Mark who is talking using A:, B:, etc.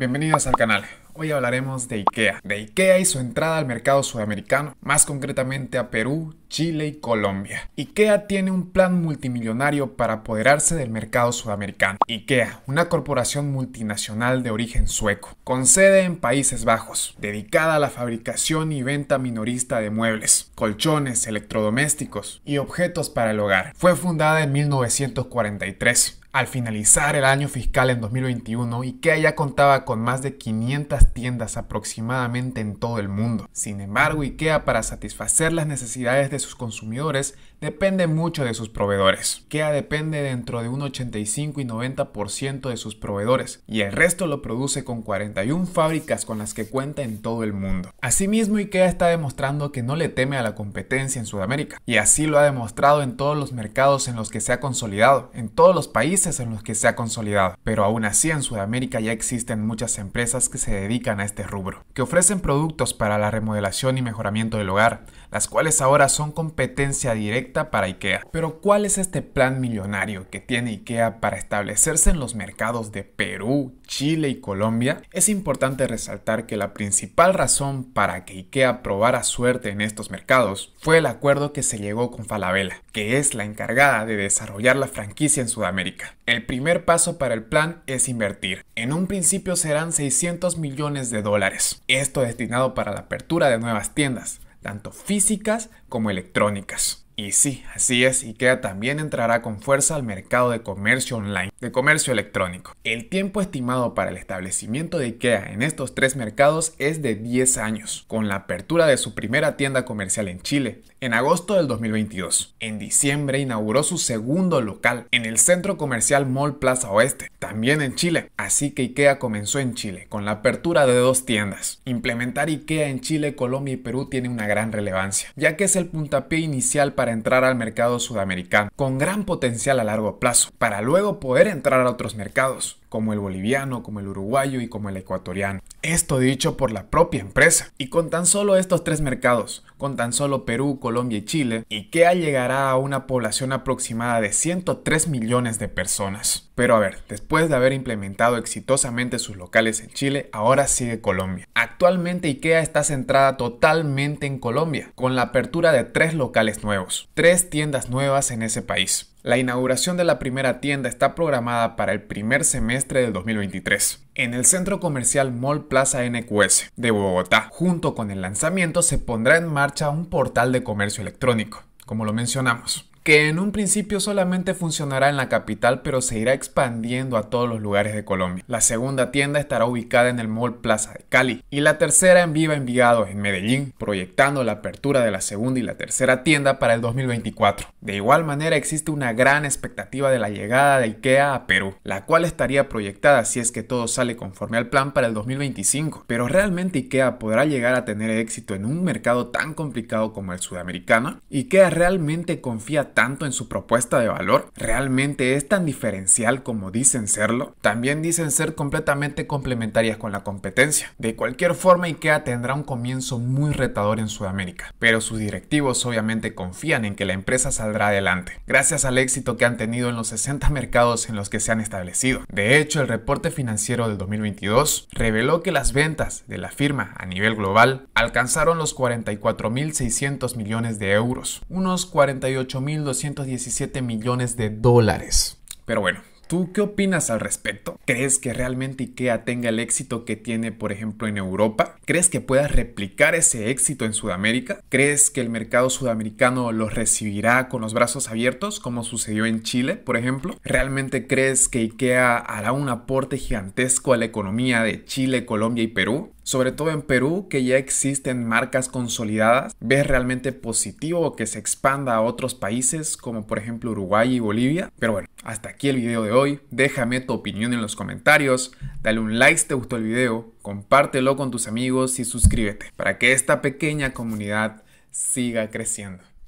A: Bienvenidos al canal. Hoy hablaremos de IKEA, de IKEA y su entrada al mercado sudamericano, más concretamente a Perú, Chile y Colombia. IKEA tiene un plan multimillonario para apoderarse del mercado sudamericano. IKEA, una corporación multinacional de origen sueco, con sede en Países Bajos, dedicada a la fabricación y venta minorista de muebles, colchones, electrodomésticos y objetos para el hogar. Fue fundada en 1943 al finalizar el año fiscal en 2021 IKEA ya contaba con más de 500 tiendas aproximadamente en todo el mundo. Sin embargo, IKEA para satisfacer las necesidades de sus consumidores depende mucho de sus proveedores. IKEA depende dentro de un 85 y 90% de sus proveedores y el resto lo produce con 41 fábricas con las que cuenta en todo el mundo. Asimismo, IKEA está demostrando que no le teme a la competencia en Sudamérica y así lo ha demostrado en todos los mercados en los que se ha consolidado, en todos los países en los que se ha consolidado, pero aún así en Sudamérica ya existen muchas empresas que se dedican a este rubro, que ofrecen productos para la remodelación y mejoramiento del hogar, las cuales ahora son competencia directa para IKEA. Pero ¿cuál es este plan millonario que tiene IKEA para establecerse en los mercados de Perú, Chile y Colombia? Es importante resaltar que la principal razón para que IKEA probara suerte en estos mercados fue el acuerdo que se llegó con Falabella, que es la encargada de desarrollar la franquicia en Sudamérica. El primer paso para el plan es invertir. En un principio serán 600 millones de dólares. Esto destinado para la apertura de nuevas tiendas, tanto físicas como electrónicas. Y sí, así es, IKEA también entrará con fuerza al mercado de comercio online, de comercio electrónico. El tiempo estimado para el establecimiento de IKEA en estos tres mercados es de 10 años, con la apertura de su primera tienda comercial en Chile en agosto del 2022. En diciembre inauguró su segundo local en el centro comercial Mall Plaza Oeste, también en Chile. Así que IKEA comenzó en Chile, con la apertura de dos tiendas. Implementar IKEA en Chile, Colombia y Perú tiene una gran relevancia, ya que es el puntapié inicial para entrar al mercado sudamericano, con gran potencial a largo plazo, para luego poder entrar a otros mercados, como el boliviano, como el uruguayo y como el ecuatoriano. Esto dicho por la propia empresa. Y con tan solo estos tres mercados, con tan solo Perú, Colombia y Chile, IKEA llegará a una población aproximada de 103 millones de personas. Pero a ver, después de haber implementado exitosamente sus locales en Chile, ahora sigue Colombia. Actualmente IKEA está centrada totalmente en Colombia, con la apertura de tres locales nuevos, tres tiendas nuevas en ese país. La inauguración de la primera tienda está programada para el primer semestre de 2023 en el centro comercial Mall Plaza NQS de Bogotá. Junto con el lanzamiento se pondrá en marcha un portal de comercio electrónico, como lo mencionamos que en un principio solamente funcionará en la capital, pero se irá expandiendo a todos los lugares de Colombia. La segunda tienda estará ubicada en el Mall Plaza de Cali y la tercera en Viva Envigado, en Medellín, proyectando la apertura de la segunda y la tercera tienda para el 2024. De igual manera existe una gran expectativa de la llegada de IKEA a Perú, la cual estaría proyectada si es que todo sale conforme al plan para el 2025. Pero realmente IKEA podrá llegar a tener éxito en un mercado tan complicado como el sudamericano? IKEA realmente confía tanto en su propuesta de valor? ¿Realmente es tan diferencial como dicen serlo? También dicen ser completamente complementarias con la competencia. De cualquier forma, IKEA tendrá un comienzo muy retador en Sudamérica, pero sus directivos obviamente confían en que la empresa saldrá adelante, gracias al éxito que han tenido en los 60 mercados en los que se han establecido. De hecho, el reporte financiero del 2022 reveló que las ventas de la firma a nivel global alcanzaron los 44.600 millones de euros, unos 48.000 217 millones de dólares. Pero bueno, ¿Tú qué opinas al respecto? ¿Crees que realmente IKEA tenga el éxito que tiene, por ejemplo, en Europa? ¿Crees que pueda replicar ese éxito en Sudamérica? ¿Crees que el mercado sudamericano lo recibirá con los brazos abiertos, como sucedió en Chile, por ejemplo? ¿Realmente crees que IKEA hará un aporte gigantesco a la economía de Chile, Colombia y Perú? sobre todo en Perú, que ya existen marcas consolidadas? ¿Ves realmente positivo que se expanda a otros países como por ejemplo Uruguay y Bolivia? Pero bueno, hasta aquí el video de hoy. Déjame tu opinión en los comentarios, dale un like si te gustó el video, compártelo con tus amigos y suscríbete para que esta pequeña comunidad siga creciendo.